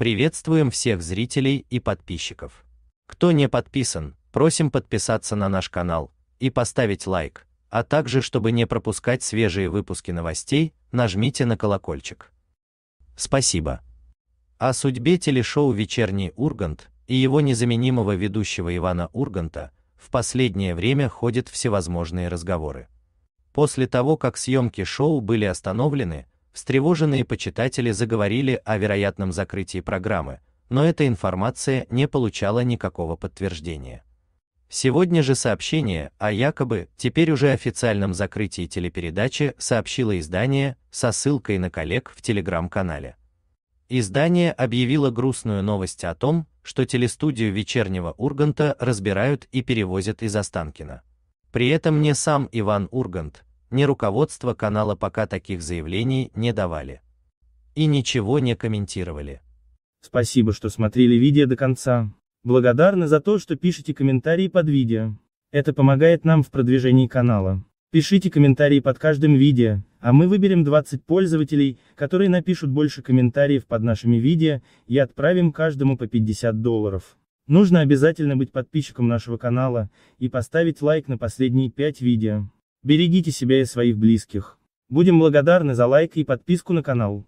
Приветствуем всех зрителей и подписчиков. Кто не подписан, просим подписаться на наш канал и поставить лайк, а также, чтобы не пропускать свежие выпуски новостей, нажмите на колокольчик. Спасибо. О судьбе телешоу «Вечерний Ургант» и его незаменимого ведущего Ивана Урганта в последнее время ходят всевозможные разговоры. После того, как съемки шоу были остановлены, Встревоженные почитатели заговорили о вероятном закрытии программы, но эта информация не получала никакого подтверждения. Сегодня же сообщение о якобы теперь уже официальном закрытии телепередачи сообщило издание со ссылкой на коллег в телеграм-канале. Издание объявило грустную новость о том, что телестудию вечернего Урганта разбирают и перевозят из Останкина. При этом не сам Иван Ургант, ни руководство канала пока таких заявлений не давали. И ничего не комментировали. Спасибо, что смотрели видео до конца. Благодарны за то, что пишете комментарии под видео. Это помогает нам в продвижении канала. Пишите комментарии под каждым видео, а мы выберем 20 пользователей, которые напишут больше комментариев под нашими видео, и отправим каждому по 50 долларов. Нужно обязательно быть подписчиком нашего канала, и поставить лайк на последние 5 видео. Берегите себя и своих близких. Будем благодарны за лайк и подписку на канал.